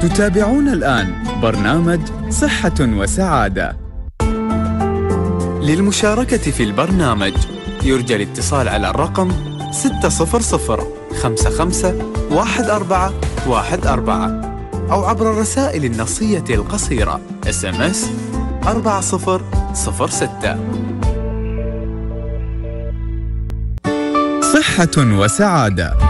تتابعون الآن برنامج صحة وسعادة. للمشاركة في البرنامج يرجى الاتصال على الرقم 600 واحد أربعة أو عبر الرسائل النصية القصيرة اس ام اس 4006 صحة وسعادة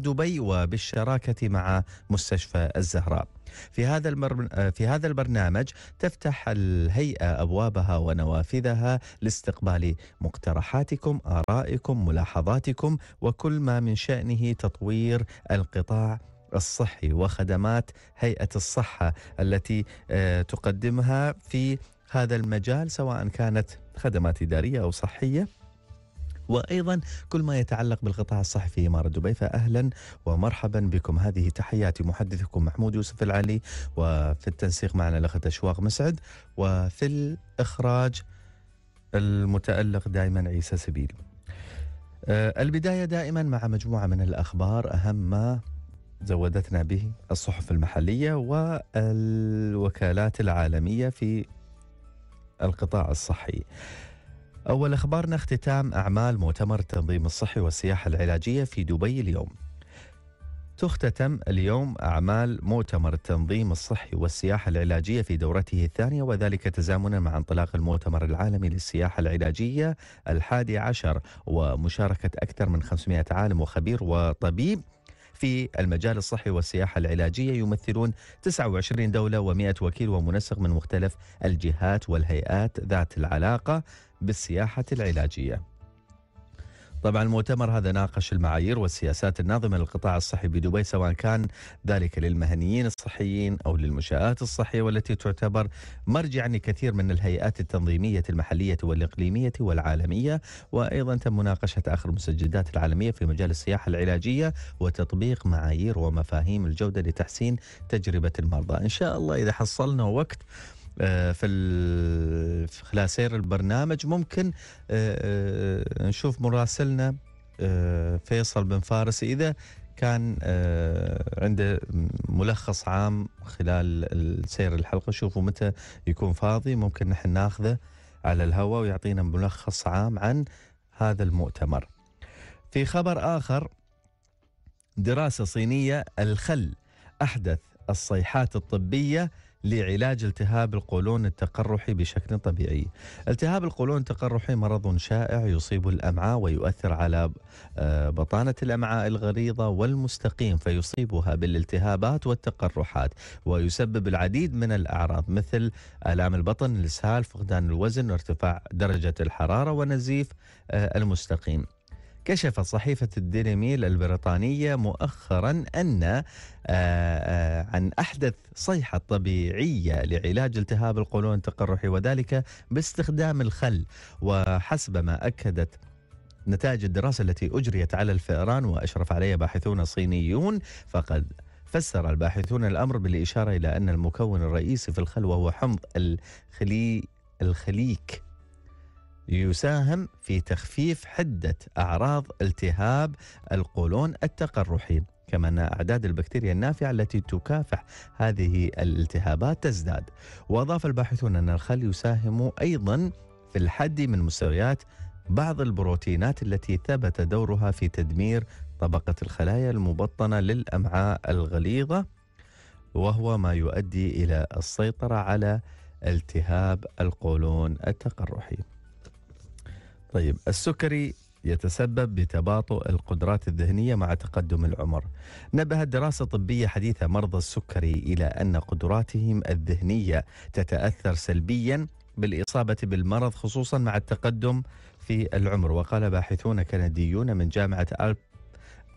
دبي وبالشراكة مع مستشفى الزهراء في هذا المر... في هذا البرنامج تفتح الهيئه ابوابها ونوافذها لاستقبال مقترحاتكم، ارائكم، ملاحظاتكم وكل ما من شانه تطوير القطاع الصحي وخدمات هيئه الصحه التي آه، تقدمها في هذا المجال سواء كانت خدمات اداريه او صحيه وأيضا كل ما يتعلق بالقطاع الصحفي إمارة دبي فأهلا ومرحبا بكم هذه تحياتي محدثكم محمود يوسف العلي وفي التنسيق معنا الأخت أشواق مسعد وفي الإخراج المتألق دائما عيسى سبيل آه، البداية دائما مع مجموعة من الأخبار أهم ما زودتنا به الصحف المحلية والوكالات العالمية في القطاع الصحي. أول أخبارنا اختتام أعمال مؤتمر التنظيم الصحي والسياحة العلاجية في دبي اليوم تختتم اليوم أعمال مؤتمر التنظيم الصحي والسياحة العلاجية في دورته الثانية وذلك تزامنا مع انطلاق المؤتمر العالمي للسياحة العلاجية الحادي عشر ومشاركة أكثر من 500 عالم وخبير وطبيب في المجال الصحي والسياحة العلاجية يمثلون 29 دولة و100 وكيل ومنسق من مختلف الجهات والهيئات ذات العلاقة بالسياحة العلاجية طبعا المؤتمر هذا ناقش المعايير والسياسات الناظمه للقطاع الصحي بدبي سواء كان ذلك للمهنيين الصحيين او للمنشات الصحيه والتي تعتبر مرجعا لكثير من الهيئات التنظيميه المحليه والاقليميه والعالميه وايضا تم مناقشه اخر المسجدات العالميه في مجال السياحه العلاجيه وتطبيق معايير ومفاهيم الجوده لتحسين تجربه المرضى ان شاء الله اذا حصلنا وقت آه، في خلال سير البرنامج ممكن آه، آه، نشوف مراسلنا فيصل بن فارس إذا كان عنده ملخص عام خلال سير الحلقة شوفوا متى يكون فاضي ممكن نحن ناخذه على الهواء ويعطينا ملخص عام عن هذا المؤتمر في خبر آخر دراسة صينية الخل أحدث الصيحات الطبية لعلاج التهاب القولون التقرحي بشكل طبيعي. التهاب القولون التقرحي مرض شائع يصيب الامعاء ويؤثر على آه، بطانه الامعاء الغليظه والمستقيم فيصيبها بالالتهابات والتقرحات ويسبب العديد من الاعراض مثل الام البطن، الاسهال، فقدان الوزن، ارتفاع درجه الحراره ونزيف آه، المستقيم. كشفت صحيفة الديلي البريطانية مؤخرا أن آه، آه، عن أحدث صيحة طبيعية لعلاج التهاب القولون التقرحي وذلك باستخدام الخل وحسب ما أكدت نتائج الدراسة التي أجريت على الفئران وأشرف عليها باحثون صينيون فقد فسر الباحثون الأمر بالإشارة إلى أن المكون الرئيسي في الخل وهو حمض الخلي الخليك يساهم في تخفيف حدة أعراض التهاب القولون التقرحي كما أن أعداد البكتيريا النافعة التي تكافح هذه الالتهابات تزداد وأضاف الباحثون أن الخل يساهم أيضا في الحد من مستويات بعض البروتينات التي ثبت دورها في تدمير طبقة الخلايا المبطنة للأمعاء الغليظة وهو ما يؤدي إلى السيطرة على التهاب القولون التقرحي طيب السكري يتسبب بتباطؤ القدرات الذهنيه مع تقدم العمر. نبهت دراسه طبيه حديثه مرضى السكري الى ان قدراتهم الذهنيه تتاثر سلبيا بالاصابه بالمرض خصوصا مع التقدم في العمر وقال باحثون كنديون من جامعه ألب...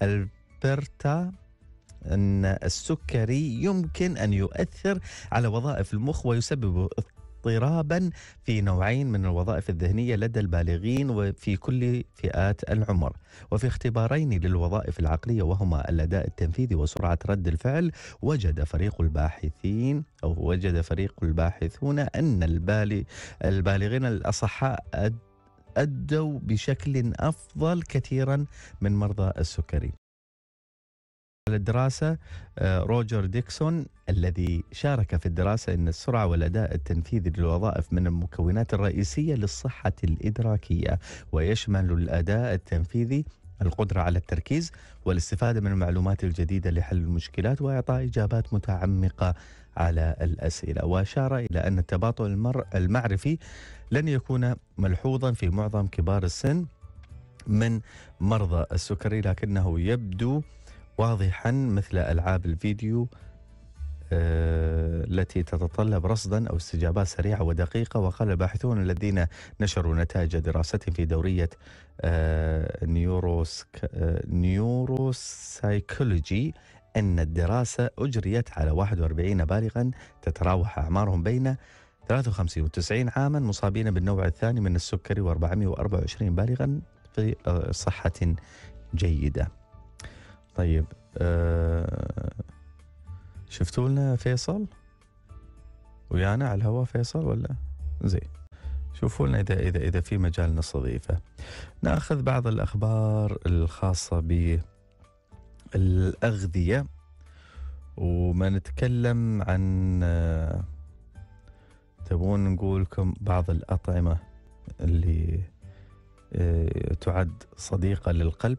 البرتا ان السكري يمكن ان يؤثر على وظائف المخ ويسبب اضطرابا في نوعين من الوظائف الذهنية لدى البالغين وفي كل فئات العمر وفي اختبارين للوظائف العقلية وهما الأداء التنفيذي وسرعة رد الفعل وجد فريق الباحثين أو وجد فريق الباحثون أن البالغين الأصحاء أدوا بشكل أفضل كثيرا من مرضى السكري الدراسة آه، روجر ديكسون الذي شارك في الدراسة أن السرعة والأداء التنفيذي للوظائف من المكونات الرئيسية للصحة الإدراكية ويشمل الأداء التنفيذي القدرة على التركيز والاستفادة من المعلومات الجديدة لحل المشكلات وإعطاء إجابات متعمقة على الأسئلة وأشار إلى أن التباطؤ المعرفي لن يكون ملحوظا في معظم كبار السن من مرضى السكري لكنه يبدو واضحا مثل العاب الفيديو آه، التي تتطلب رصدا او استجابات سريعه ودقيقه وقال الباحثون الذين نشروا نتائج دراستهم في دوريه آه، نيوروسك آه، نيوروسايكولوجي ان الدراسه اجريت على 41 بالغا تتراوح اعمارهم بين 53 و 90 عاما مصابين بالنوع الثاني من السكري و424 بالغا في صحه جيده. طيب أه شفتوا لنا فيصل ويانا على الهواء فيصل ولا زين شوفوا لنا اذا اذا اذا في مجال نستضيفه ناخذ بعض الاخبار الخاصه بالاغذيه وما نتكلم عن آه، تبون نقولكم بعض الاطعمه اللي آه، تعد صديقه للقلب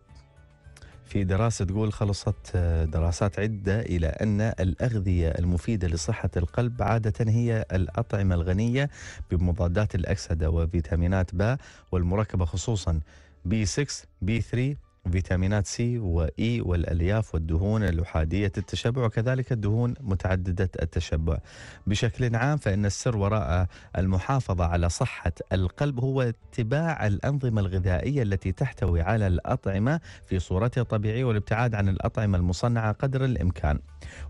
في دراسة تقول خلصت آه، دراسات عدة إلى أن الأغذية المفيدة لصحة القلب عادة هي الأطعمة الغنية بمضادات الأكسدة وفيتامينات ب والمركبة خصوصا بي 6 بي 3 فيتامينات سي وإي والألياف والدهون الأحادية التشبع وكذلك الدهون متعددة التشبع بشكل عام فإن السر وراء المحافظة على صحة القلب هو اتباع الأنظمة الغذائية التي تحتوي على الأطعمة في صورتها الطبيعية والابتعاد عن الأطعمة المصنعة قدر الإمكان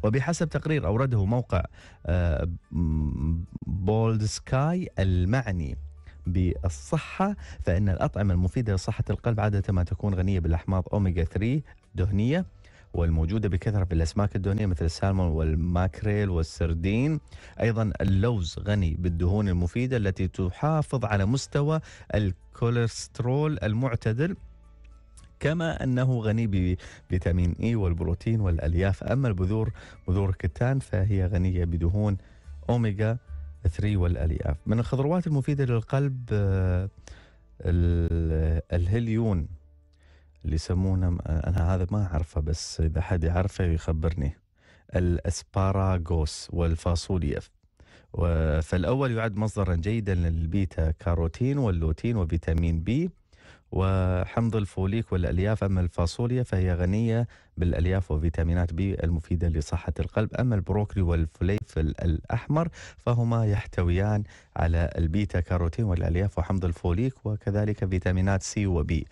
وبحسب تقرير أورده موقع آه، بولد سكاي المعني بالصحة فإن الأطعمة المفيدة لصحة القلب عادة ما تكون غنية بالأحماض أوميجا 3 دهنية والموجودة بكثرة في الأسماك الدهنية مثل السالمون والماكريل والسردين أيضا اللوز غني بالدهون المفيدة التي تحافظ على مستوى الكوليسترول المعتدل كما انه غني بفيتامين اي e والبروتين والالياف اما البذور بذور الكتان فهي غنيه بدهون اوميجا الثري والالياف من الخضروات المفيده للقلب آه، الهليون اللي يسمونه انا هذا ما اعرفه بس اذا حد يعرفه يخبرني الاسباراغوس والفاصوليا فالاول يعد مصدرا جيدا للبيتا كاروتين واللوتين وفيتامين بي وحمض الفوليك والألياف أما الفاصوليا فهي غنية بالألياف وفيتامينات بي المفيدة لصحة القلب أما البروكلي والفليفل الأحمر فهما يحتويان على البيتا كاروتين والألياف وحمض الفوليك وكذلك فيتامينات سي وبي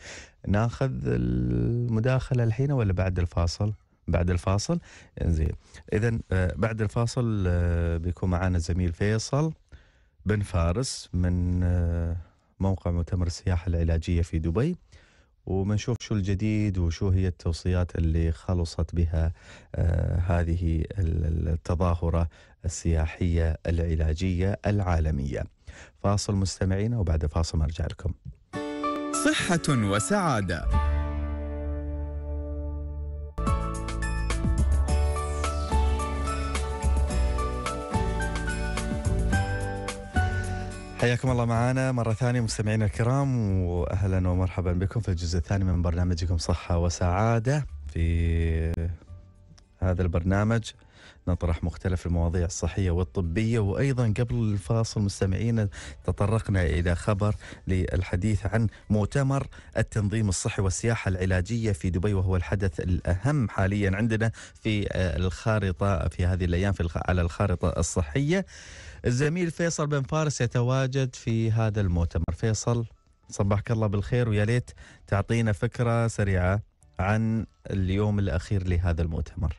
ناخذ المداخلة الحين ولا بعد الفاصل؟ بعد الفاصل زين اذا آه، بعد الفاصل آه، بيكون معنا الزميل فيصل بن فارس من آه، موقع مؤتمر السياحة العلاجية في دبي وبنشوف شو الجديد وشو هي التوصيات اللي خلصت بها آه، هذه التظاهرة السياحية العلاجية العالمية فاصل مستمعينا وبعد فاصل نرجع لكم صحة وسعادة حياكم الله معنا مرة ثانية مستمعينا الكرام وأهلا ومرحبا بكم في الجزء الثاني من برنامجكم صحة وسعادة في هذا البرنامج نطرح مختلف المواضيع الصحية والطبية وأيضا قبل الفاصل مستمعينا تطرقنا إلى خبر للحديث عن مؤتمر التنظيم الصحي والسياحة العلاجية في دبي وهو الحدث الأهم حاليا عندنا في الخارطة في هذه الأيام في على الخارطة الصحية الزميل فيصل بن فارس يتواجد في هذا المؤتمر فيصل صبحك الله بالخير ويا ليت تعطينا فكرة سريعة عن اليوم الأخير لهذا المؤتمر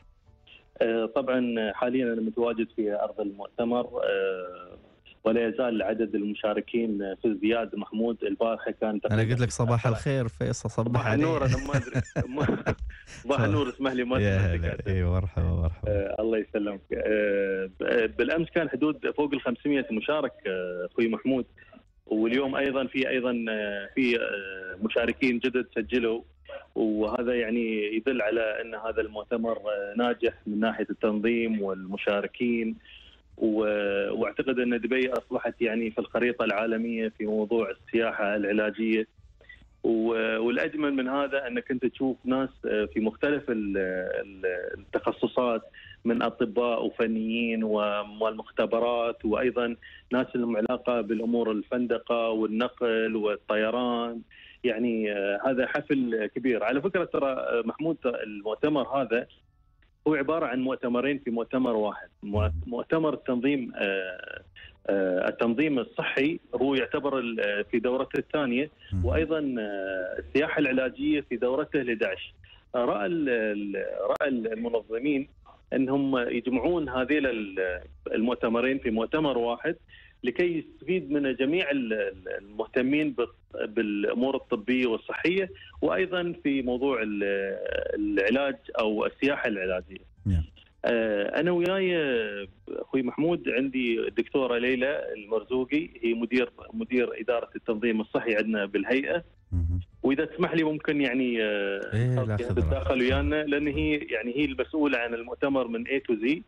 أه، طبعا حاليا أنا متواجد في أرض المؤتمر أه، ولا يزال عدد المشاركين في ازدياد محمود البارحه كان انا قلت لك صباح الخير فيصل صباح صباح النور انا ما ادري صباح النور اسمح لي ما ادري اي مرحبا مرحبا آه الله يسلمك آه بالامس كان حدود فوق ال 500 مشارك آه، اخوي آه محمود واليوم ايضا في ايضا آه، في آه، مشاركين جدد سجلوا وهذا يعني يدل على ان هذا المؤتمر ناجح من ناحيه التنظيم والمشاركين واعتقد ان دبي اصبحت يعني في الخريطه العالميه في موضوع السياحه العلاجيه والاجمل من هذا انك انت تشوف ناس آه، في مختلف التخصصات من اطباء وفنيين والمختبرات وايضا ناس لهم علاقه بالامور الفندقه والنقل والطيران يعني آه، هذا حفل كبير على فكره ترى آه، محمود المؤتمر هذا هو عباره عن مؤتمرين في مؤتمر واحد مؤتمر التنظيم آه، آه، التنظيم الصحي هو يعتبر في دورته الثانيه وايضا آه، السياحه العلاجيه في دورته 11 راى راى المنظمين انهم يجمعون هذه المؤتمرين في مؤتمر واحد لكي يستفيد منها جميع المهتمين بالامور الطبيه والصحيه وايضا في موضوع العلاج او السياحه العلاجيه. Yeah. نعم. آه، انا وياي آه، اخوي محمود عندي الدكتوره ليلى المرزوقي هي مدير مدير اداره التنظيم الصحي عندنا بالهيئه واذا تسمح لي ممكن يعني آه، إيه يعني تتداخل ويانا لان هي يعني هي المسؤوله عن المؤتمر من اي تو زي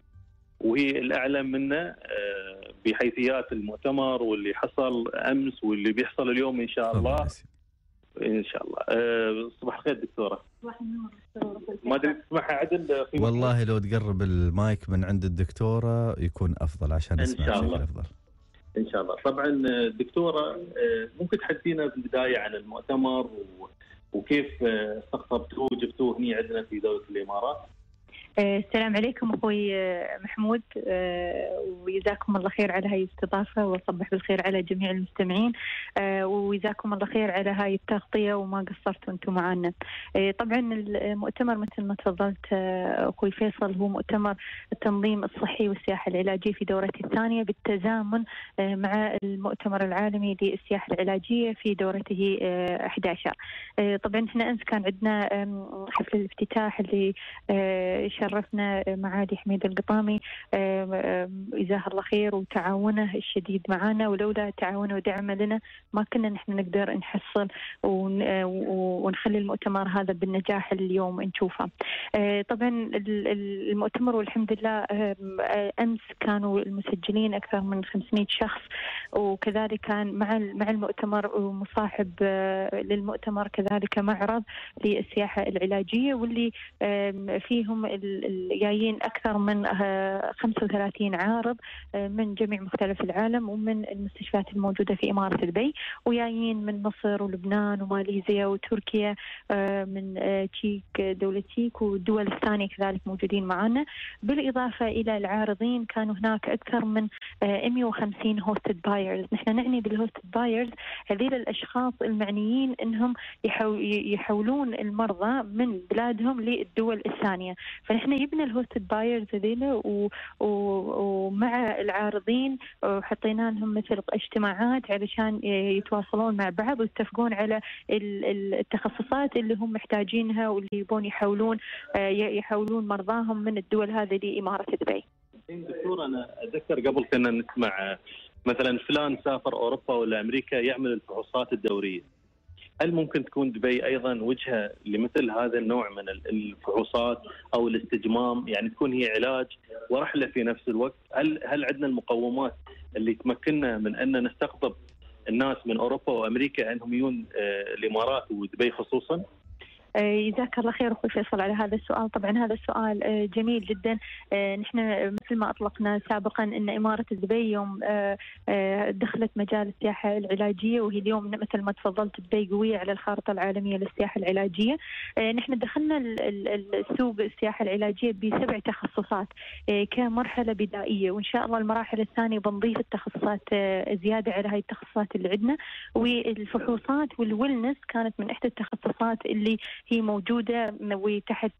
وهي الاعلم منا آه، بحيثيات المؤتمر واللي حصل امس واللي بيحصل اليوم ان شاء الله ان شاء الله آه، صباح الخير دكتوره صباح النور ما ادري تسمعها عدل آه، والله لو تقرب المايك من عند الدكتوره يكون افضل عشان نسمع بشكل افضل ان شاء الله طبعا دكتوره ممكن تحدينا في البدايه عن المؤتمر وكيف استقطبتوه وجبتوه هنا عندنا في دوله الامارات آه، السلام عليكم اخوي آه، محمود آه، وجزاكم الله خير على هاي الاستضافه وصبح بالخير على جميع المستمعين وجزاكم الله خير على هاي التغطيه وما قصرتوا انتم معنا. طبعا المؤتمر مثل ما تفضلت اخوي فيصل هو مؤتمر التنظيم الصحي والسياحه العلاجيه في دورته الثانيه بالتزامن مع المؤتمر العالمي للسياحه العلاجيه في دورته 11. طبعا احنا امس كان عندنا حفل الافتتاح اللي شرفنا معالي حميد القطامي جزاه الله خير وتعاونه الشديد معنا ولولا تعاونه ودعمه لنا ما كنا نحن نقدر نحصل آه، ونخلي المؤتمر هذا بالنجاح اليوم نشوفه. آه، طبعا المؤتمر والحمد لله آه، امس كانوا المسجلين اكثر من 500 شخص وكذلك كان مع مع المؤتمر ومصاحب للمؤتمر كذلك معرض للسياحه العلاجيه واللي فيهم جايين اكثر من 35 آه، عارض آه، من جميع مختلف العالم ومن المستشفيات الموجوده في اماره دبي وجايين من مصر ولبنان وماليزيا وتركيا آه، من تشيك دوله تشيك والدول الثانيه كذلك موجودين معنا بالاضافه الى العارضين كانوا هناك اكثر من 150 هوستد بايرز نحن نعني بالهوستد بايرز هذيل الاشخاص المعنيين انهم يحولون المرضى من بلادهم للدول الثانيه فنحن احنا جبنا الهوستد بايرز هذيلا ومع العارضين وحطينا لهم مثل اجتماعات علشان يتواصلون مع بعض ويتفقون على التخصصات اللي هم محتاجينها واللي يبون يحولون آه، يحولون مرضاهم من الدول هذه لاماره دبي. إيه، دكتور انا اتذكر قبل كنا نسمع آه، مثلا فلان سافر اوروبا ولا امريكا يعمل الفحوصات الدوريه هل ممكن تكون دبي ايضا وجهه لمثل هذا النوع من الفحوصات او الاستجمام يعني تكون هي علاج ورحله في نفس الوقت هل هل عندنا المقومات اللي تمكننا من ان نستقطب الناس من اوروبا وامريكا انهم يجون آه، الامارات ودبي خصوصا آه، جزاك الله خير اخوي فيصل على هذا السؤال طبعا هذا السؤال آه، جميل جدا آه، نحن مثل ما اطلقنا سابقا ان اماره دبي يوم دخلت مجال السياحه العلاجيه وهي اليوم مثل ما تفضلت دبي قويه على الخارطه العالميه للسياحه العلاجيه نحن دخلنا السوق السياحه العلاجيه بسبع تخصصات كمرحله بدائيه وان شاء الله المراحل الثانيه بنضيف التخصصات زياده على هاي التخصصات اللي عندنا والفحوصات والولنس كانت من احدى التخصصات اللي هي موجوده وتحت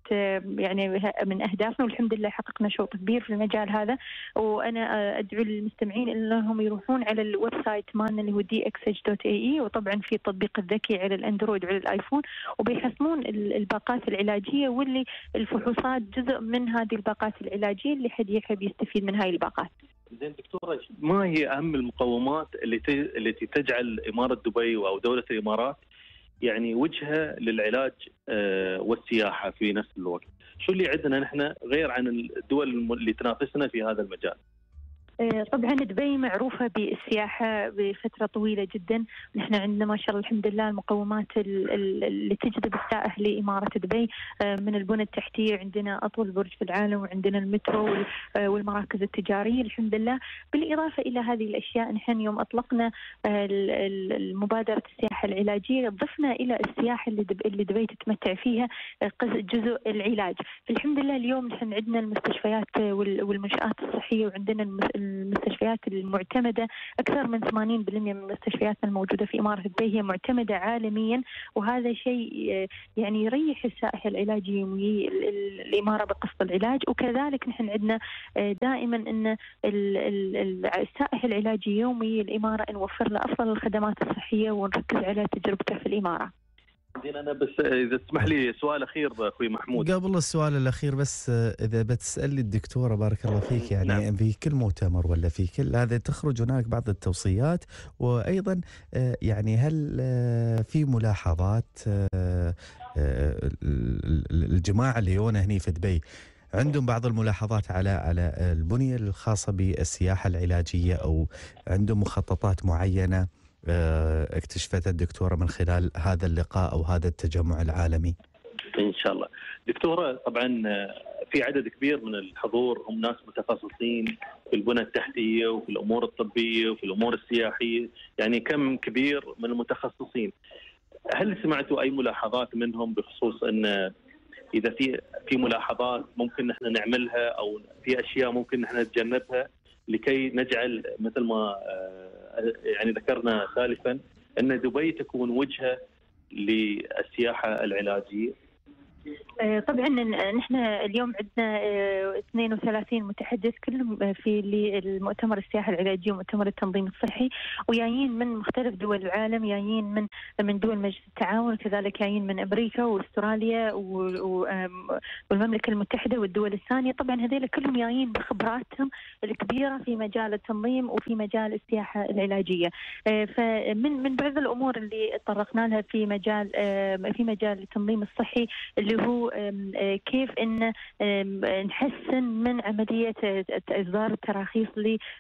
يعني من اهدافنا والحمد لله حققنا شوط كبير في المجال هذا وانا ادعو المستمعين انهم يروحون على الويب سايت مالنا اللي هو دي اكس اتش دوت اي اي وطبعا في التطبيق الذكي على الاندرويد وعلى الايفون وبيحصلون الباقات العلاجيه واللي الفحوصات جزء من هذه الباقات العلاجيه اللي حد يحب يستفيد من هاي الباقات. زين دكتوره ما هي اهم المقومات التي التي تجعل اماره دبي او دوله الامارات يعني وجهه للعلاج آه، والسياحه في نفس الوقت. شو اللي عندنا نحن غير عن الدول اللي تنافسنا في هذا المجال؟ آه، طبعا دبي معروفة بالسياحة بفترة طويلة جدا نحن عندنا ما شاء الله الحمد لله المقومات اللي تجذب السائح لإمارة دبي آه، من البنى التحتية عندنا أطول برج في العالم وعندنا المترو آه، والمراكز التجارية الحمد لله بالإضافة إلى هذه الأشياء نحن يوم أطلقنا مبادرة السياحة العلاجية ضفنا إلى السياحة اللي دبي تتمتع فيها جزء العلاج الحمد لله اليوم نحن عندنا المستشفيات والمنشآت الصحية وعندنا المستشفيات المعتمده اكثر من 80% من مستشفياتنا الموجوده في اماره دبي هي معتمده عالميا وهذا شيء آه، يعني يريح السائح العلاجي الاماره بقسط العلاج وكذلك نحن عندنا آه، دائما ان السائح العلاجي يومي الاماره نوفر له افضل الخدمات الصحيه ونركز على تجربته في الاماره. عندنا انا بس آه، اذا تسمح لي سؤال اخير اخوي محمود قبل السؤال الاخير بس آه، اذا بتسالي الدكتوره بارك الله فيك يعني نعم. في كل مؤتمر ولا في كل هذا تخرج هناك بعض التوصيات وايضا آه، يعني هل في ملاحظات الجماعه اللي يونا هني في دبي عندهم بعض الملاحظات على على البنيه الخاصه بالسياحه العلاجيه او عندهم مخططات معينه آه، اكتشفتها الدكتورة من خلال هذا اللقاء أو هذا التجمع العالمي إن شاء الله دكتورة طبعا آه، في عدد كبير من الحضور هم ناس متخصصين في البنى التحتية وفي الأمور الطبية وفي الأمور السياحية يعني كم كبير من المتخصصين هل سمعتوا أي ملاحظات منهم بخصوص أن إذا في في ملاحظات ممكن نحن نعملها أو في أشياء ممكن نحن نتجنبها لكي نجعل مثل ما آه، يعني ذكرنا سالفا ان دبي تكون وجهه للسياحه العلاجيه آه، طبعا نحن اليوم عندنا 32 آه، متحدث كلهم آه، في المؤتمر السياحه العلاجيه ومؤتمر التنظيم الصحي وجايين من مختلف دول العالم جايين من من دول مجلس التعاون كذلك جايين من امريكا واستراليا والمملكه المتحده والدول الثانيه طبعا هذول كلهم جايين بخبراتهم الكبيره في مجال التنظيم وفي مجال السياحه العلاجيه فمن من بعض الامور اللي تطرقنا لها في مجال في مجال التنظيم الصحي اللي اللي هو آه، كيف ان نحسن من عمليه آه، اصدار التراخيص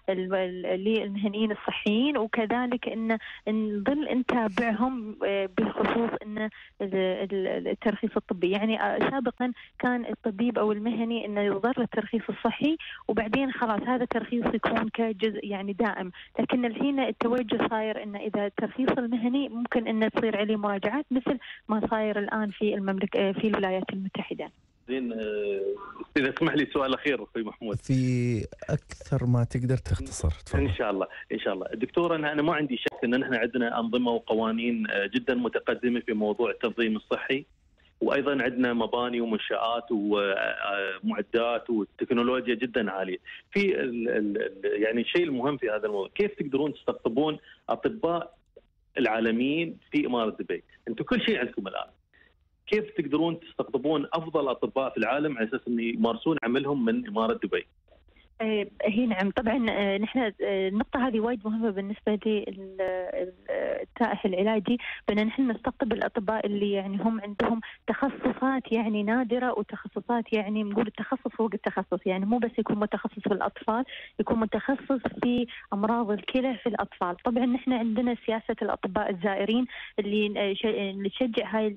للمهنيين الصحيين وكذلك ان نظل نتابعهم آه، بخصوص ان الترخيص الطبي يعني سابقا كان الطبيب او المهني انه يصدر الترخيص الصحي وبعدين خلاص هذا الترخيص يكون كجزء يعني دائم لكن الحين التوجه صاير انه اذا الترخيص المهني ممكن انه تصير عليه مراجعات مثل ما صاير الان في المملكه في الولايات الولايات المتحدة زين آه، اذا تسمح لي سؤال اخير اخوي محمود في اكثر ما تقدر تختصر تفضل. ان شاء الله ان شاء الله دكتور انا انا ما عندي شك ان نحن عندنا انظمه وقوانين آه، جدا متقدمه في موضوع التنظيم الصحي وايضا عندنا مباني ومنشات ومعدات آه، وتكنولوجيا جدا عاليه في الـ الـ يعني الشيء المهم في هذا الموضوع كيف تقدرون تستقطبون اطباء العالميين في اماره دبي انتم كل شيء عندكم الان كيف تقدرون تستقطبون افضل اطباء في العالم على اساس ان يمارسون عملهم من اماره دبي؟ آه، هي نعم طبعا آه، نحن آه، النقطة هذه وايد مهمة بالنسبة للسائح العلاجي بأن نحن نستقطب الأطباء اللي يعني هم عندهم تخصصات يعني نادرة وتخصصات يعني نقول التخصص فوق التخصص يعني مو بس يكون متخصص في الأطفال يكون متخصص في أمراض الكلى في الأطفال طبعا نحن عندنا سياسة الأطباء الزائرين اللي نشجع هاي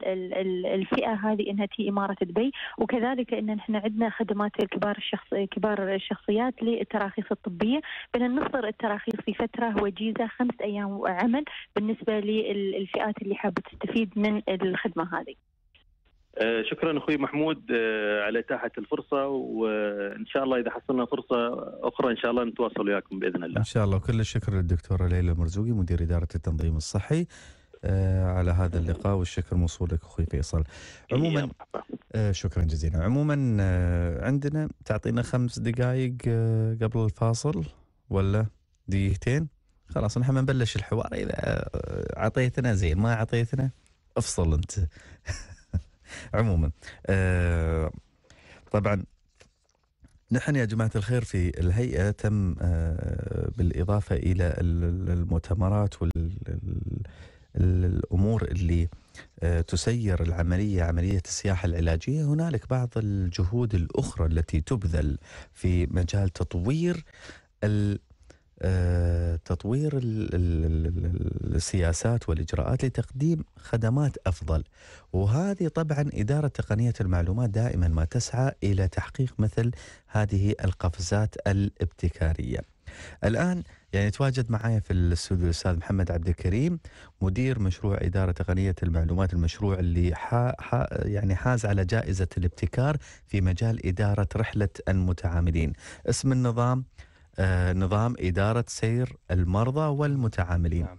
الفئة هذه أنها تي إمارة دبي وكذلك أن نحن عندنا خدمات الكبار الشخص كبار الشخصيات التوجيهات للتراخيص الطبيه بان نصدر التراخيص في فتره وجيزه خمس ايام عمل بالنسبه للفئات اللي حابه تستفيد من الخدمه هذه. أه، شكرا اخوي محمود أه، على اتاحه الفرصه وان شاء الله اذا حصلنا فرصه اخرى ان شاء الله نتواصل وياكم باذن الله. ان شاء الله وكل الشكر للدكتوره ليلى المرزوقي مدير اداره التنظيم الصحي. آه، على هذا اللقاء والشكر موصول لك اخوي فيصل. عموما آه، شكرا جزيلا. عموما آه، عندنا تعطينا خمس دقائق قبل الفاصل ولا دقيقتين خلاص نحن بنبلش الحوار اذا اعطيتنا زين ما اعطيتنا افصل انت. عموما طبعا نحن يا جماعة الخير في الهيئة تم بالإضافة إلى المؤتمرات وال الامور اللي آه، تسير العمليه عمليه السياحه العلاجيه هنالك بعض الجهود الاخرى التي تبذل في مجال تطوير آه، تطوير السياسات والاجراءات لتقديم خدمات افضل وهذه طبعا اداره تقنيه المعلومات دائما ما تسعى الى تحقيق مثل هذه القفزات الابتكاريه الآن يعني تواجد معايا في الاستوديو الاستاذ محمد عبد الكريم مدير مشروع اداره تقنيه المعلومات المشروع اللي حا حا يعني حاز على جائزه الابتكار في مجال اداره رحله المتعاملين اسم النظام آه نظام اداره سير المرضى والمتعاملين نعم.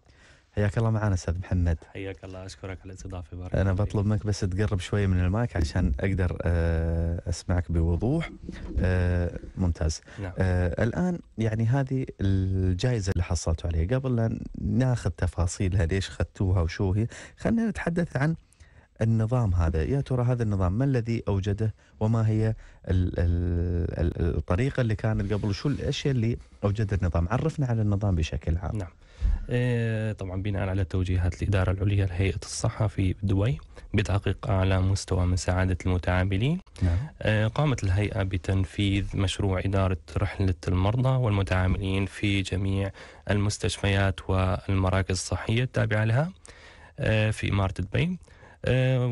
حياك الله معنا استاذ محمد حياك الله اشكرك على الاستضافه بارك انا بطلب منك بس تقرب شويه من المايك عشان اقدر آه، اسمعك بوضوح آه، ممتاز نعم. آه، الان يعني هذه الجائزه اللي حصلتوا عليها قبل لا ناخذ تفاصيلها ليش اخذتوها وشو هي خلينا نتحدث عن النظام هذا يا ترى هذا النظام ما الذي اوجده وما هي الطريقه اللي كانت قبل شو الاشياء اللي اوجدها النظام عرفنا على النظام بشكل عام نعم إيه، طبعا بناء على توجيهات الإدارة العليا لهيئة الصحة في دبي بتحقيق أعلى مستوى من سعادة المتعاملين نعم. إيه، قامت الهيئة بتنفيذ مشروع إدارة رحلة المرضى والمتعاملين في جميع المستشفيات والمراكز الصحية التابعة لها إيه، في إمارة دبي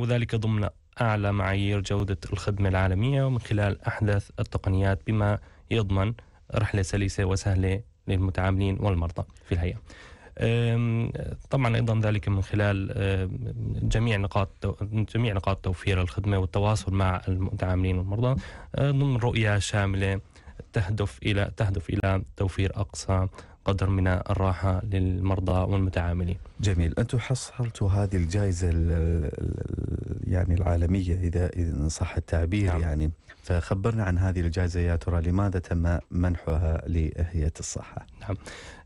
وذلك ضمن أعلى معايير جودة الخدمة العالمية ومن خلال أحدث التقنيات بما يضمن رحلة سلسة وسهلة للمتعاملين والمرضى في الهيئة طبعا ايضا ذلك من خلال جميع نقاط جميع نقاط توفير الخدمه والتواصل مع المتعاملين والمرضى أه، ضمن رؤيه شامله تهدف الى تهدف الى توفير اقصى قدر من الراحة للمرضى والمتعاملين جميل أنتم حصلتوا هذه الجائزة يعني العالمية إذا إن صح التعبير نعم. يعني فخبرنا عن هذه الجائزة يا ترى لماذا تم منحها لهيئة الصحة نعم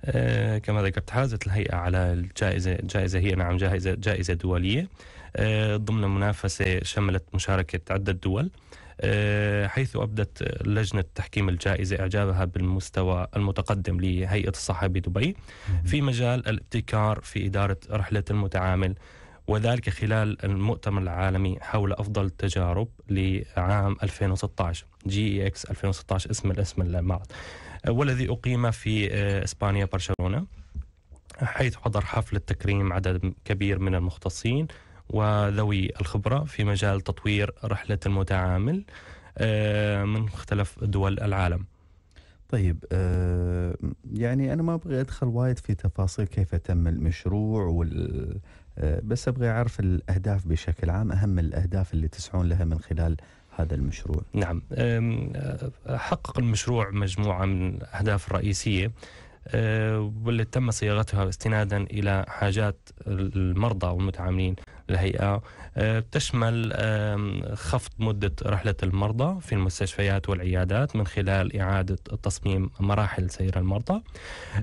آه كما ذكرت حازت الهيئة على الجائزة جائزة هي نعم جائزة جائزة دولية آه ضمن منافسة شملت مشاركة عدة دول آه آه، حيث أبدت لجنة تحكيم الجائزة إعجابها بالمستوى المتقدم لهيئة الصحة بدبي في مجال الابتكار في إدارة رحلة المتعامل وذلك خلال المؤتمر العالمي حول أفضل التجارب لعام 2016 جي اكس 2016 اسم الاسم المعرض آه، والذي أقيم في آه، إسبانيا برشلونة حيث حضر حفل التكريم عدد كبير من المختصين وذوي الخبرة في مجال تطوير رحلة المتعامل آه، من مختلف دول العالم طيب آه، يعني أنا ما أبغي أدخل وايد في تفاصيل كيف تم المشروع وال آه، بس أبغي أعرف الأهداف بشكل عام أهم الأهداف اللي تسعون لها من خلال هذا المشروع نعم حقق المشروع مجموعة من الأهداف الرئيسية واللي تم صياغتها استنادا إلى حاجات المرضى والمتعاملين الهيئة آه، تشمل خفض مدة رحلة المرضى في المستشفيات والعيادات من خلال إعادة تصميم مراحل سير المرضى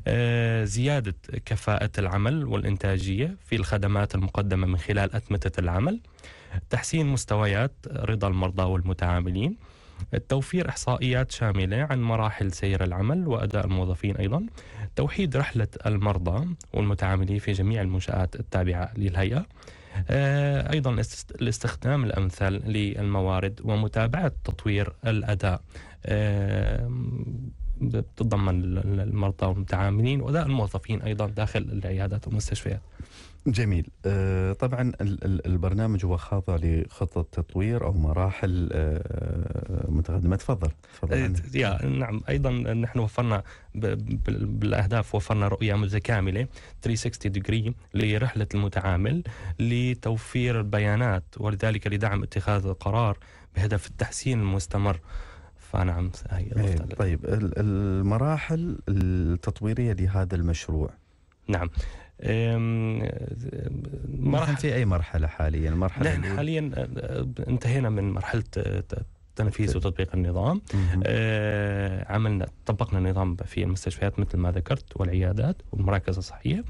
آه، زيادة كفاءة العمل والإنتاجية في الخدمات المقدمة من خلال أتمتة العمل تحسين مستويات رضا المرضى والمتعاملين توفير احصائيات شامله عن مراحل سير العمل واداء الموظفين ايضا توحيد رحله المرضى والمتعاملين في جميع المنشات التابعه للهيئه آه، ايضا الاستخدام الامثل للموارد ومتابعه تطوير الاداء تتضمن آه، المرضى والمتعاملين واداء الموظفين ايضا داخل العيادات والمستشفيات. جميل آه، طبعا البرنامج هو خاضع لخطة تطوير أو مراحل آه، متقدمة تفضل آه، يا نعم أيضا نحن وفرنا بالأهداف وفرنا رؤية متكاملة 360 ديجري لرحلة المتعامل لتوفير البيانات ولذلك لدعم اتخاذ القرار بهدف التحسين المستمر فنعم هي إيه، طيب المراحل التطويرية لهذا المشروع نعم مرحلة في أي مرحلة حاليا مرحلة نحن حاليا أه، أه، انتهينا من مرحلة أه، تنفيذ طيب. وتطبيق النظام آه عملنا طبقنا النظام في المستشفيات مثل ما ذكرت والعيادات والمراكز الصحيه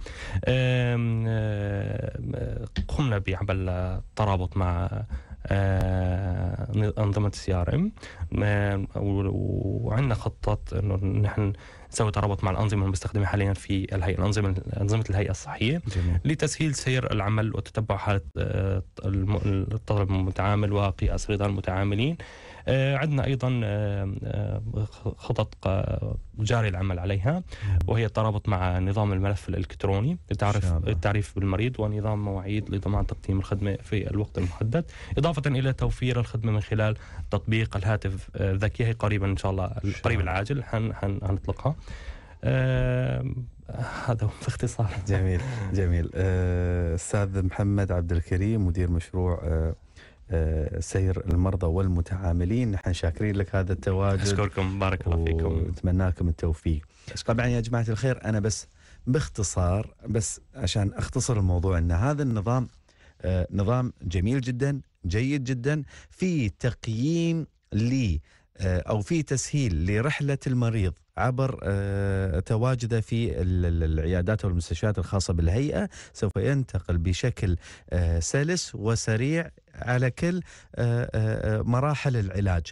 آه قمنا بعمل ترابط مع آه انظمه السي ار ام وعندنا خطط انه نحن ذوي ترابط مع الانظمه المستخدمه حاليا في الهيئه الانظمه انظمه الهيئه الصحيه جميل. لتسهيل سير العمل وتتبع حاله آه، الطلب المتعامل وقياس رضا المتعاملين آه، عندنا ايضا آه، آه، خطط جاري العمل عليها وهي الترابط مع نظام الملف الالكتروني لتعرف التعريف بالمريض ونظام مواعيد لضمان تقديم الخدمه في الوقت المحدد اضافه الى توفير الخدمه من خلال تطبيق الهاتف الذكي هي قريبا ان شاء الله قريب العاجل حنطلقها آه هذا هو باختصار جميل جميل استاذ آه محمد عبد الكريم مدير مشروع آه آه، سير المرضى والمتعاملين نحن شاكرين لك هذا التواجد أشكركم بارك الله فيكم ونتمناكم لكم التوفيق طبعا يا جماعة الخير أنا بس باختصار بس عشان أختصر الموضوع أن هذا النظام آه، نظام جميل جدا جيد جدا في تقييم لي آه، او في تسهيل لرحله المريض عبر تواجده في العيادات والمستشفيات الخاصه بالهيئه سوف ينتقل بشكل سلس وسريع على كل آه، آه، آه، مراحل العلاج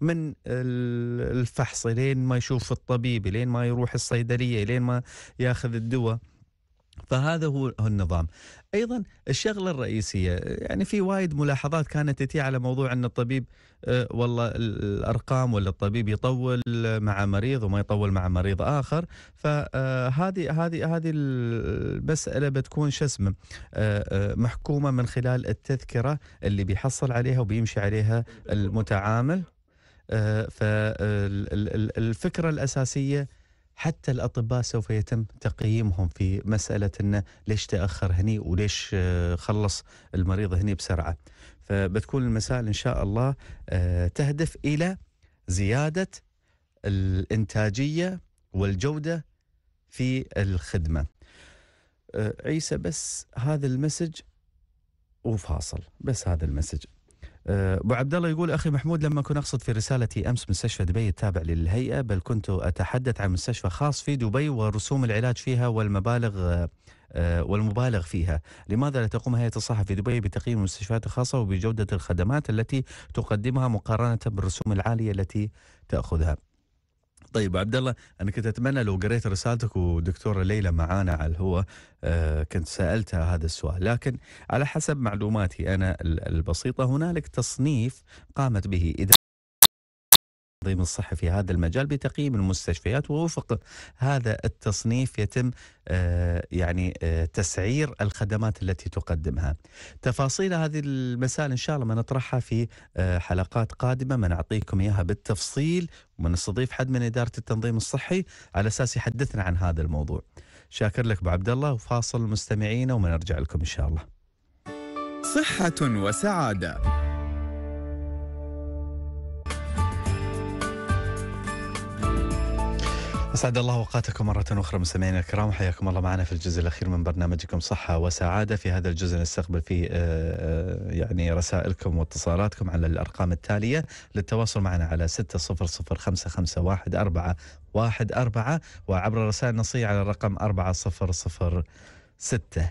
من الفحص لين ما يشوف الطبيب لين ما يروح الصيدليه لين ما ياخذ الدواء فهذا هو النظام ايضا الشغله الرئيسيه يعني في وايد ملاحظات كانت تتي على موضوع ان الطبيب أه، والله الارقام ولا الطبيب يطول مع مريض وما يطول مع مريض اخر فهذه أه، هذه هذه المساله بتكون شو اسمه أه، محكومه من خلال التذكره اللي بيحصل عليها وبيمشي عليها المتعامل فالفكره الاساسيه حتى الاطباء سوف يتم تقييمهم في مساله انه ليش تاخر هني وليش آه، خلص المريض هني بسرعه. فبتكون المسائل ان شاء الله آه، تهدف الى زياده الانتاجيه والجوده في الخدمه. آه، عيسى بس هذا المسج وفاصل بس هذا المسج آه، ابو عبد الله يقول اخي محمود لما كنت اقصد في رسالتي امس مستشفى دبي التابع للهيئه بل كنت اتحدث عن مستشفى خاص في دبي ورسوم العلاج فيها والمبالغ آه، والمبالغ فيها لماذا لا تقوم هيئة الصحة في دبي بتقييم المستشفيات الخاصة وبجودة الخدمات التي تقدمها مقارنة بالرسوم العالية التي تأخذها طيب عبد الله انا كنت اتمنى لو قريت رسالتك ودكتوره ليلى معانا على الهواء آه، كنت سالتها هذا السؤال لكن على حسب معلوماتي انا البسيطه هنالك تصنيف قامت به إدارة التنظيم الصحي في هذا المجال بتقييم المستشفيات ووفق هذا التصنيف يتم آه، يعني آه، تسعير الخدمات التي تقدمها تفاصيل هذه المسائل إن شاء الله ما نطرحها في آه، حلقات قادمة ما نعطيكم إياها بالتفصيل ونستضيف حد من إدارة التنظيم الصحي على أساس يحدثنا عن هذا الموضوع شاكر لك أبو عبد الله وفاصل مستمعينا ومنرجع لكم إن شاء الله صحة وسعادة أسعد الله أوقاتكم مرة أخرى مستمعينا الكرام حياكم الله معنا في الجزء الأخير من برنامجكم صحة وسعادة في هذا الجزء نستقبل فيه آه، آه، يعني رسائلكم واتصالاتكم على الأرقام التالية للتواصل معنا على 6005514 وعبر رسائل نصية على الرقم ستة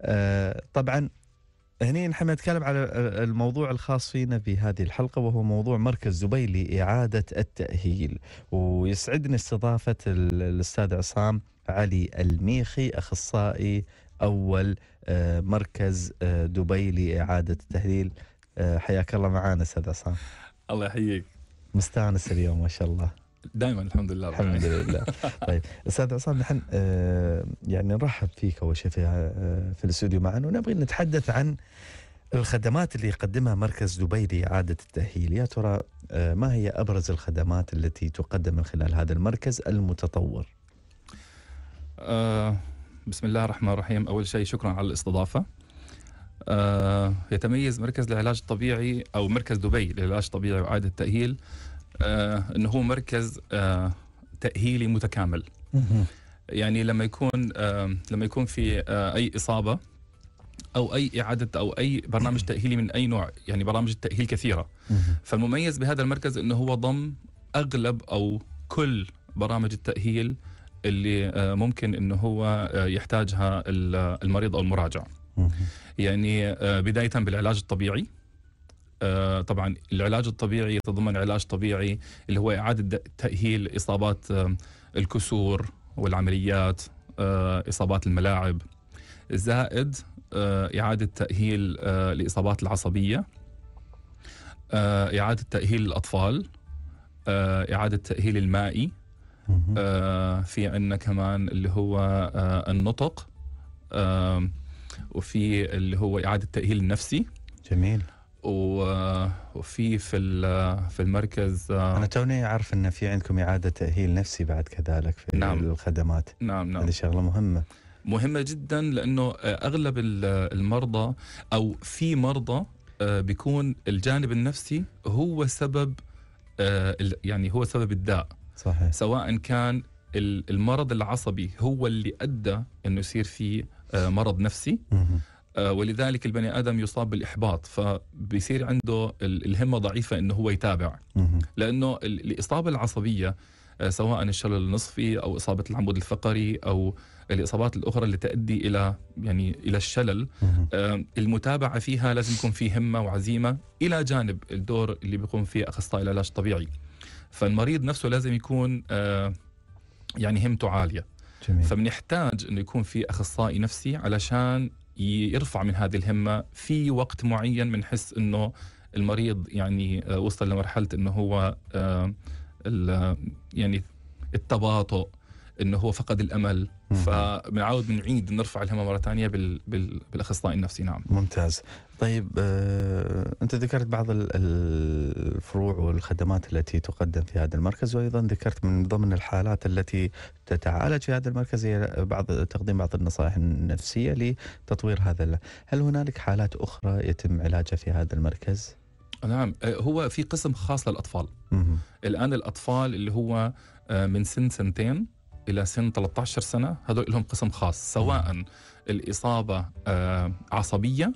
آه، طبعا هني نحن نتكلم على الموضوع الخاص فينا في هذه الحلقة وهو موضوع مركز دبي لإعادة التأهيل ويسعدني استضافة الأستاذ عصام علي الميخي أخصائي أول آه، مركز آه، دبي لإعادة التأهيل آه، حياك الله معانا أستاذ عصام الله يحييك مستانس اليوم ما شاء الله دائما الحمد لله الحمد لله طيب استاذ عصام نحن آه، يعني نرحب فيك اول شيء في آه، في الاستوديو معنا ونبغي نتحدث عن الخدمات اللي يقدمها مركز دبي لإعادة التأهيل يا ترى آه، ما هي أبرز الخدمات التي تقدم من خلال هذا المركز المتطور بسم الله الرحمن الرحيم أول شيء شكرا على الاستضافة يتميز مركز العلاج الطبيعي أو مركز دبي للعلاج الطبيعي وإعادة التأهيل آه، انه هو مركز آه، تاهيلي متكامل يعني لما يكون آه، لما يكون في اي اصابه او اي اعاده او اي برنامج تاهيلي من اي نوع يعني برامج التاهيل كثيره فالمميز بهذا المركز انه هو ضم اغلب او كل برامج التاهيل اللي ممكن انه هو يحتاجها المريض او المراجع يعني بدايه بالعلاج الطبيعي آه، طبعا العلاج الطبيعي يتضمن علاج طبيعي اللي هو إعادة تأهيل إصابات الكسور والعمليات آه، إصابات الملاعب زائد آه، إعادة تأهيل الإصابات العصبية إعادة تأهيل الأطفال إعادة تأهيل المائي في عندنا كمان اللي هو النطق وفي اللي هو إعادة التأهيل النفسي جميل وفي في في المركز آه. انا توني اعرف ان في عندكم اعاده تاهيل نفسي بعد كذلك في نعم. الخدمات نعم نعم هذه شغله مهمه مهمه جدا لانه آه، اغلب المرضى او في مرضى آه، بيكون الجانب النفسي هو سبب يعني هو سبب الداء صحيح سواء كان المرض العصبي هو اللي ادى انه يصير في مرض نفسي آه، ولذلك البني ادم يصاب بالاحباط فبيصير عنده الهمه ضعيفه انه هو يتابع لانه الاصابه العصبيه آه، سواء الشلل النصفي او اصابه العمود الفقري او الاصابات الاخرى اللي تؤدي الى يعني الى الشلل آه، المتابعه فيها لازم يكون في همه وعزيمه الى جانب الدور اللي بيقوم فيه اخصائي العلاج الطبيعي فالمريض نفسه لازم يكون يعني همته عاليه جميل. فبنحتاج انه يكون في اخصائي نفسي علشان يرفع من هذه الهمه في وقت معين بنحس انه المريض يعني آه، وصل لمرحله انه هو آه، يعني التباطؤ انه هو فقد الامل فبنعاود بنعيد نرفع الهمه مره ثانيه بالاخصائي النفسي نعم ممتاز طيب آه، انت ذكرت بعض الفروع والخدمات التي تقدم في هذا المركز وايضا ذكرت من ضمن الحالات التي تتعالج في هذا المركز هي بعض تقديم بعض النصائح النفسيه لتطوير هذا هل هنالك حالات اخرى يتم علاجها في هذا المركز؟ نعم آه، هو في قسم خاص للاطفال مه. الان الاطفال اللي هو آه، من سن سنتين الى سن 13 سنه هذول لهم قسم خاص سواء الاصابه عصبيه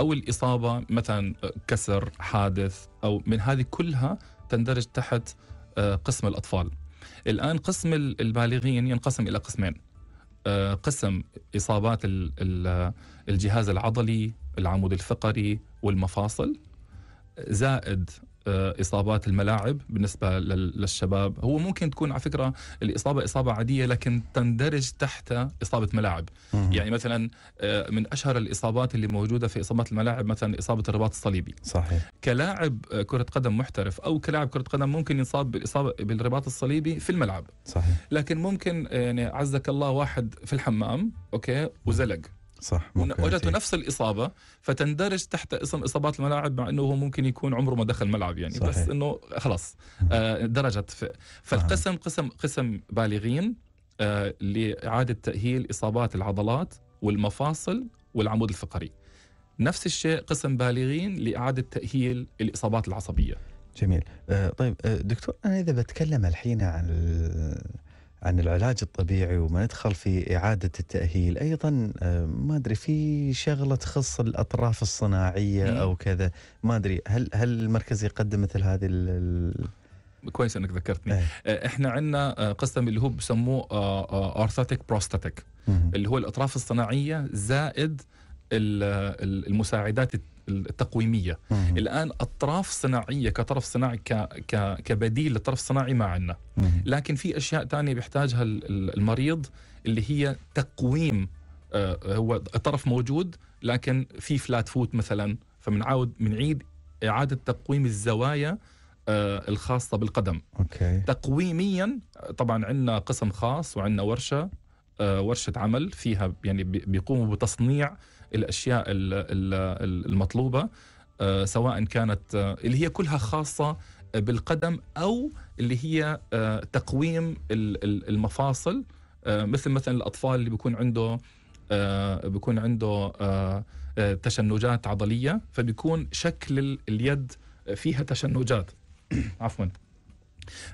او الاصابه مثلا آه، كسر حادث او من هذه كلها تندرج تحت آه، قسم الاطفال الان قسم البالغين ينقسم الى قسمين آه، قسم اصابات الجهاز العضلي العمود الفقري والمفاصل زائد آه، اصابات الملاعب بالنسبه للشباب هو ممكن تكون على فكره الاصابه اصابه عاديه لكن تندرج تحت اصابه ملاعب مم. يعني مثلا آه، من اشهر الاصابات اللي موجوده في اصابات الملاعب مثلا اصابه الرباط الصليبي صحيح كلاعب آه، كره قدم محترف او كلاعب كره قدم ممكن ينصاب بالاصابه بالرباط الصليبي في الملعب صحيح لكن ممكن يعني عزك الله واحد في الحمام اوكي وزلق صح وجدت نفس الاصابه فتندرج تحت اسم اصابات الملاعب مع انه هو ممكن يكون عمره ما دخل ملعب يعني صحيح. بس انه خلاص آه، درجت فالقسم آه. قسم قسم بالغين آه، لاعاده تاهيل اصابات العضلات والمفاصل والعمود الفقري نفس الشيء قسم بالغين لاعاده تاهيل الاصابات العصبيه جميل آه، طيب دكتور انا اذا بتكلم الحين عن عن العلاج الطبيعي وما ندخل في إعادة التأهيل أيضا آه، ما أدري في شغلة تخص الأطراف الصناعية أو كذا ما أدري هل هل المركز يقدم مثل هذه ال كويس انك ذكرتني أيه. آه، احنا عندنا آه، قسم اللي هو بسموه ارثاتيك بروستاتيك اللي هو الاطراف الصناعيه زائد المساعدات التقويميه مم. الان اطراف صناعيه كطرف صناعي ك ك كبديل للطرف الصناعي ما عندنا لكن في اشياء ثانيه بيحتاجها المريض اللي هي تقويم آه، هو الطرف موجود لكن في فلات فوت مثلا فبنعاود بنعيد اعاده تقويم الزوايا آه، الخاصة بالقدم أوكي. تقويميا طبعا عندنا قسم خاص وعندنا ورشة آه، ورشة عمل فيها يعني بيقوموا بتصنيع الاشياء المطلوبه آه، سواء كانت آه، اللي هي كلها خاصه بالقدم او اللي هي آه، تقويم المفاصل مثل مثلا الاطفال اللي بيكون عنده بيكون عنده تشنجات عضليه فبيكون شكل اليد فيها تشنجات عفوا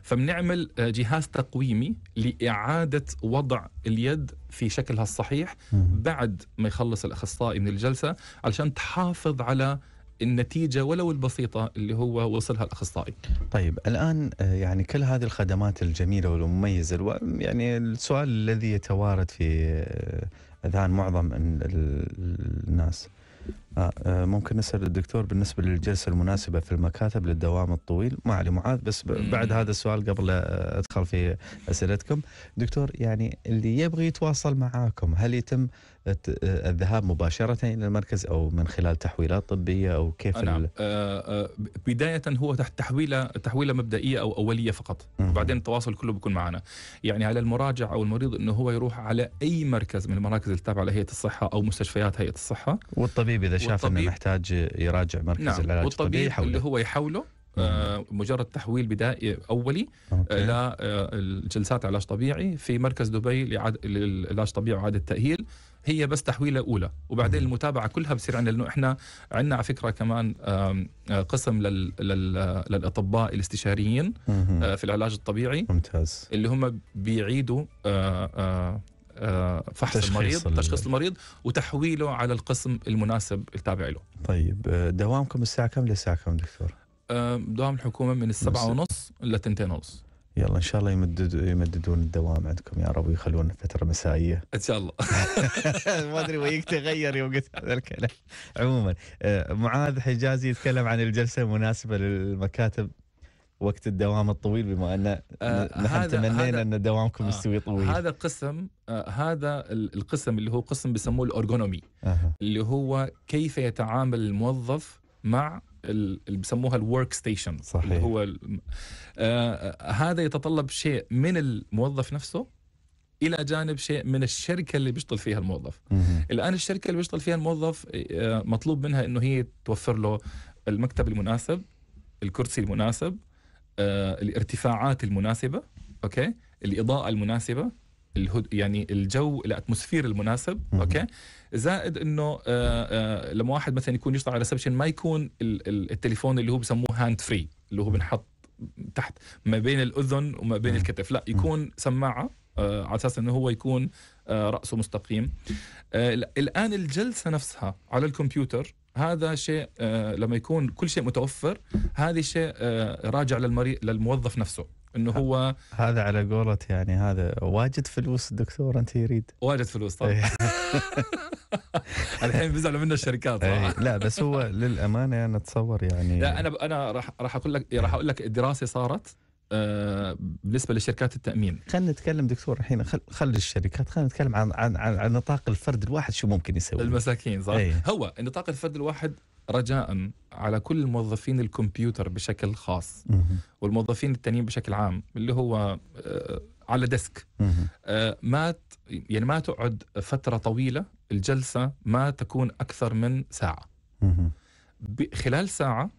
فبنعمل آه، جهاز تقويمي لإعادة وضع اليد في شكلها الصحيح بعد ما يخلص الأخصائي من الجلسة علشان تحافظ على النتيجه ولو البسيطه اللي هو وصلها الاخصائي. طيب الان آه، يعني كل هذه الخدمات الجميله والمميزه يعني السؤال الذي يتوارد في آه، اذهان معظم الناس آه، آه، ممكن نسال الدكتور بالنسبه للجلسه المناسبه في المكاتب للدوام الطويل ما علي معاذ بس بعد هذا السؤال قبل ادخل في اسئلتكم دكتور يعني اللي يبغي يتواصل معاكم هل يتم آه، الذهاب مباشره الى المركز او من خلال تحويلات طبيه او كيف نعم. ال... بدايه هو تحت تحويله تحويله مبدئيه او اوليه فقط وبعدين التواصل كله بيكون معنا يعني على المراجع او المريض انه هو يروح على اي مركز من المراكز التابعه لهيئه الصحه او مستشفيات هيئه الصحه والطبيب اذا شاف انه محتاج يراجع مركز نعم العلاج الطبيعي يحوله اللي هو يحوله آه مجرد تحويل بدائي اولي آه، الى آه جلسات علاج طبيعي في مركز دبي للعلاج الطبيعي واعاده التاهيل هي بس تحويله اولى وبعدين المتابعه كلها بصير عندنا لانه احنا عندنا على فكره كمان آه، قسم للاطباء الاستشاريين آه، في العلاج الطبيعي ممتاز اللي هم بيعيدوا آه، فحص تشخيص المريض تشخيص المريض وتحويله على القسم المناسب التابع له طيب آه، دوامكم الساعه كم للساعه كم دكتور آه، دوام الحكومه من السبعة ونص لتنتين ونص يلا ان شاء الله يمددوا يمددون الدوام عندكم يا رب ويخلون فتره مسائيه ان شاء الله ما ادري ويك تغير يوم قلت هذا الكلام عموما معاذ حجازي يتكلم عن الجلسه المناسبه للمكاتب وقت الدوام الطويل بما ان آه نحن تمنينا ان دوامكم آه يستوي طويل هذا قسم آه هذا القسم اللي هو قسم بيسموه الاورغونومي آه. اللي هو كيف يتعامل الموظف مع اللي بيسموها الورك ستيشن صحيح اللي هو آه،, آه هذا يتطلب شيء من الموظف نفسه الى جانب شيء من الشركه اللي بيشتغل فيها الموظف مه. الان الشركه اللي بيشتغل فيها الموظف آه، مطلوب منها انه هي توفر له المكتب المناسب الكرسي المناسب آه، الارتفاعات المناسبه اوكي الاضاءه المناسبه الهد يعني الجو الاتموسفير المناسب مم. اوكي زائد انه آه، آه، لما واحد مثلا يكون يشتغل على ريسبشن ما يكون التليفون اللي هو بسموه هاند فري اللي هو بنحط تحت ما بين الاذن وما بين الكتف لا يكون سماعه على اساس انه هو يكون راسه مستقيم الان الجلسه نفسها على الكمبيوتر هذا شيء آه، لما يكون كل شيء متوفر هذا شيء آه، راجع للمريض للموظف نفسه انه هو هذا على قولة يعني هذا واجد فلوس دكتور انت يريد واجد فلوس طبعا إيه. الحين بيزعلوا منه الشركات إيه. لا بس هو للامانه انا اتصور يعني لا انا انا راح راح اقول لك راح اقول لك الدراسه صارت بالنسبه لشركات التامين خلينا نتكلم دكتور الحين خل خلي الشركات خلينا نتكلم عن عن عن, نطاق الفرد الواحد شو ممكن يسوي المساكين صح أيه. هو نطاق الفرد الواحد رجاء على كل موظفين الكمبيوتر بشكل خاص والموظفين التانيين بشكل عام اللي هو آه، على ديسك آه، ما يعني ما تقعد فتره طويله الجلسه ما تكون اكثر من ساعه خلال ساعه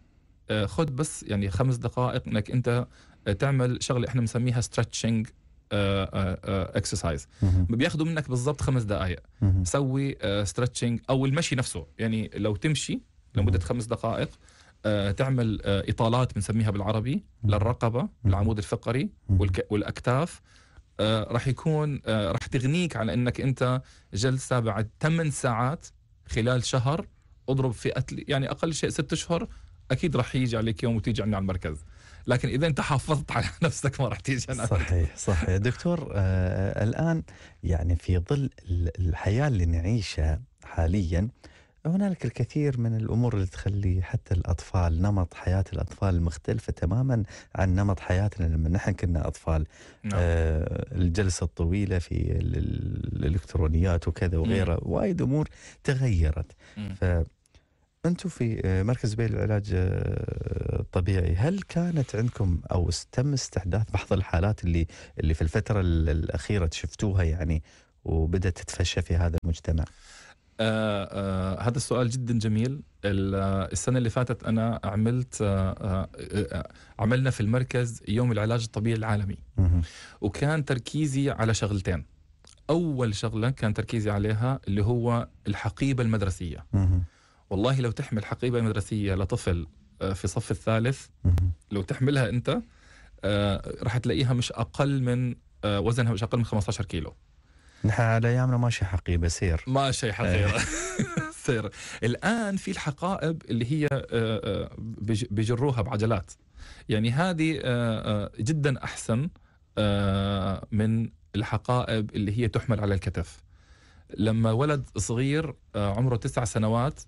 آه، خذ بس يعني خمس دقائق انك انت تعمل شغله احنا بنسميها ستريتشنج اكسرسايز بياخذوا منك بالضبط خمس دقائق سوي ستريتشنج آه، او المشي نفسه يعني لو تمشي لمده خمس دقائق آه، تعمل آه، اطالات بنسميها بالعربي للرقبه العمود الفقري والاكتاف راح يكون راح تغنيك على انك انت جلسه بعد 8 ساعات خلال شهر اضرب في يعني اقل شيء ست اشهر اكيد راح يجي عليك يوم وتيجي عندنا على المركز لكن اذا انت حافظت على نفسك ما راح تيجي صحيح صحيح دكتور آه الان يعني في ظل الحياه اللي نعيشها حاليا هنالك الكثير من الامور اللي تخلي حتى الاطفال نمط حياه الاطفال مختلفه تماما عن نمط حياتنا لما نحن كنا اطفال نعم. آه الجلسه الطويله في الالكترونيات وكذا وغيرها وايد امور تغيرت مم. ف انتم في آه، مركز بيل العلاج آه، الطبيعي هل كانت عندكم او تم استحداث بعض الحالات اللي اللي في الفتره الاخيره شفتوها يعني وبدات تتفشى في هذا المجتمع؟ آه آه هذا السؤال جدا جميل السنه اللي فاتت انا عملت آه آه عملنا في المركز يوم العلاج الطبيعي العالمي وكان تركيزي على شغلتين اول شغله كان تركيزي عليها اللي هو الحقيبه المدرسيه والله لو تحمل حقيبه مدرسيه لطفل آه، في صف الثالث لو تحملها انت آه، راح تلاقيها مش اقل من آه، وزنها مش اقل من 15 كيلو نحن على ايامنا ماشي حقيبه سير ماشي حقيبه سير الان في الحقائب اللي هي بجروها بعجلات يعني هذه جدا احسن من الحقائب اللي هي تحمل على الكتف لما ولد صغير عمره تسع سنوات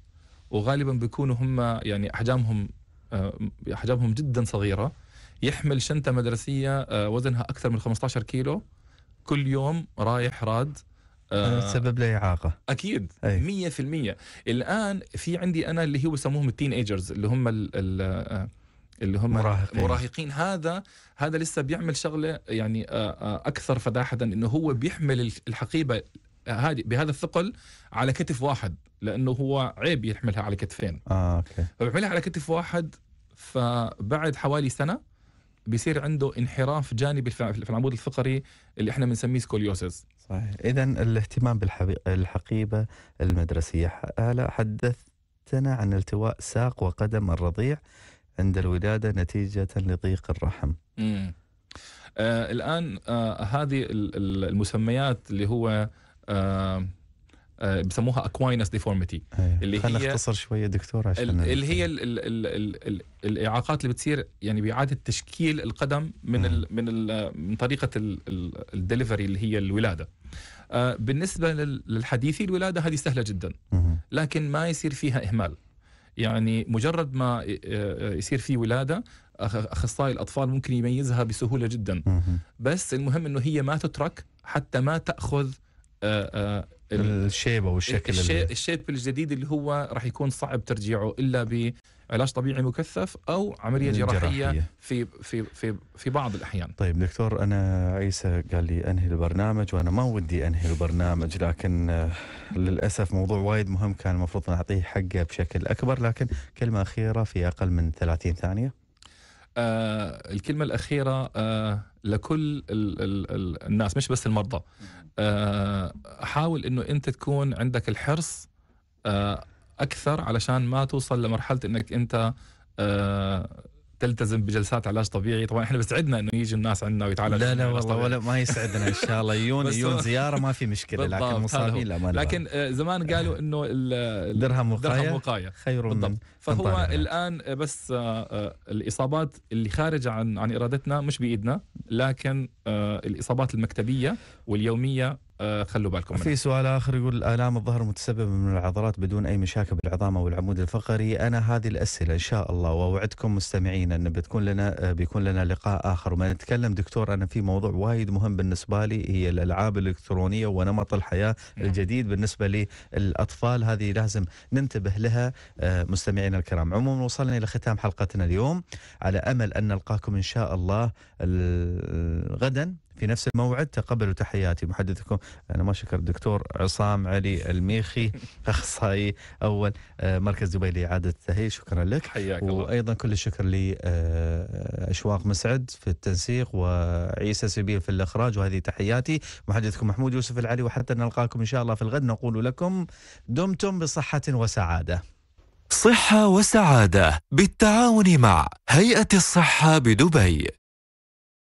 وغالبا بيكونوا هم يعني احجامهم آه، احجامهم جدا صغيره يحمل شنطه مدرسيه آه، وزنها اكثر من 15 كيلو كل يوم رايح راد آه، سبب له اعاقه اكيد 100% الان في عندي انا اللي هو يسموهم التين ايجرز اللي هم الـ الـ اللي هم مراهقين. مراهقين هذا هذا لسه بيعمل شغله يعني اكثر فداحه انه هو بيحمل الحقيبه هذه بهذا الثقل على كتف واحد لانه هو عيب يحملها على كتفين اه اوكي فبيحملها على كتف واحد فبعد حوالي سنه بيصير عنده انحراف جانبي في العمود الفقري اللي احنا بنسميه سكوليوسيس صحيح اذا الاهتمام بالحقيبه المدرسيه هلا حدثتنا عن التواء ساق وقدم الرضيع عند الولادة نتيجة لضيق الرحم آه الآن آه هذه المسميات اللي هو آه، بسموها اكواينس أيوة. ديفورميتي اللي خلينا نختصر شويه دكتور عشان اللي هي الـ يعني. الـ الـ الـ الـ الاعاقات اللي بتصير يعني باعاده تشكيل القدم من الـ من الـ من طريقه الدليفري اللي هي الولاده آه، بالنسبه للحديثي الولاده هذه سهله جدا لكن ما يصير فيها اهمال يعني مجرد ما آه، يصير في ولاده اخصائي الاطفال ممكن يميزها بسهوله جدا بس المهم انه هي ما تترك حتى ما تاخذ آه، آه، الشيب او الشكل الشيب الجديد اللي هو راح يكون صعب ترجيعه الا بعلاج طبيعي مكثف او عمليه جراحيه, جراحية. في في في في بعض الاحيان. طيب دكتور انا عيسى قال لي انهي البرنامج وانا ما ودي انهي البرنامج لكن آه، للاسف موضوع وايد مهم كان المفروض نعطيه حقه بشكل اكبر لكن كلمه اخيره في اقل من 30 ثانيه. آه الكلمة الأخيرة آه لكل الـ الـ الناس مش بس المرضى آه، حاول انه انت تكون عندك الحرص آه، اكثر علشان ما توصل لمرحله انك انت آه، تلتزم بجلسات علاج طبيعي طبعا احنا بيسعدنا انه يجي الناس عندنا ويتعالج لا لا والله ولا ما يسعدنا ان شاء الله يجون يجون زياره ما في مشكله لكن مصابين لا ما لكن آه، زمان آه. قالوا انه الدرهم وقايه درهم وقايه خير من فهو الان بس آه، الاصابات اللي خارجه عن عن ارادتنا مش بايدنا لكن الاصابات المكتبيه واليوميه آه، خلوا بالكم في سؤال اخر يقول الام الظهر متسببه من العضلات بدون اي مشاكل بالعظام او العمود الفقري انا هذه الاسئله ان شاء الله واوعدكم مستمعين ان بتكون لنا آه، بيكون لنا لقاء اخر وما نتكلم دكتور انا في موضوع وايد مهم بالنسبه لي هي الالعاب الالكترونيه ونمط الحياه نعم. الجديد بالنسبه للاطفال هذه لازم ننتبه لها آه، مستمعينا الكرام عموما وصلنا الى ختام حلقتنا اليوم على امل ان نلقاكم ان شاء الله غدا في نفس الموعد تقبلوا تحياتي محدثكم انا ما شكر الدكتور عصام علي الميخي اخصائي اول آه، مركز دبي لاعاده التاهيل شكرا لك حياك الله وايضا كل الشكر لاشواق آه، آه، مسعد في التنسيق وعيسى سبيل في الاخراج وهذه تحياتي محدثكم محمود يوسف العلي وحتى نلقاكم ان شاء الله في الغد نقول لكم دمتم بصحه وسعاده صحه وسعاده بالتعاون مع هيئه الصحه بدبي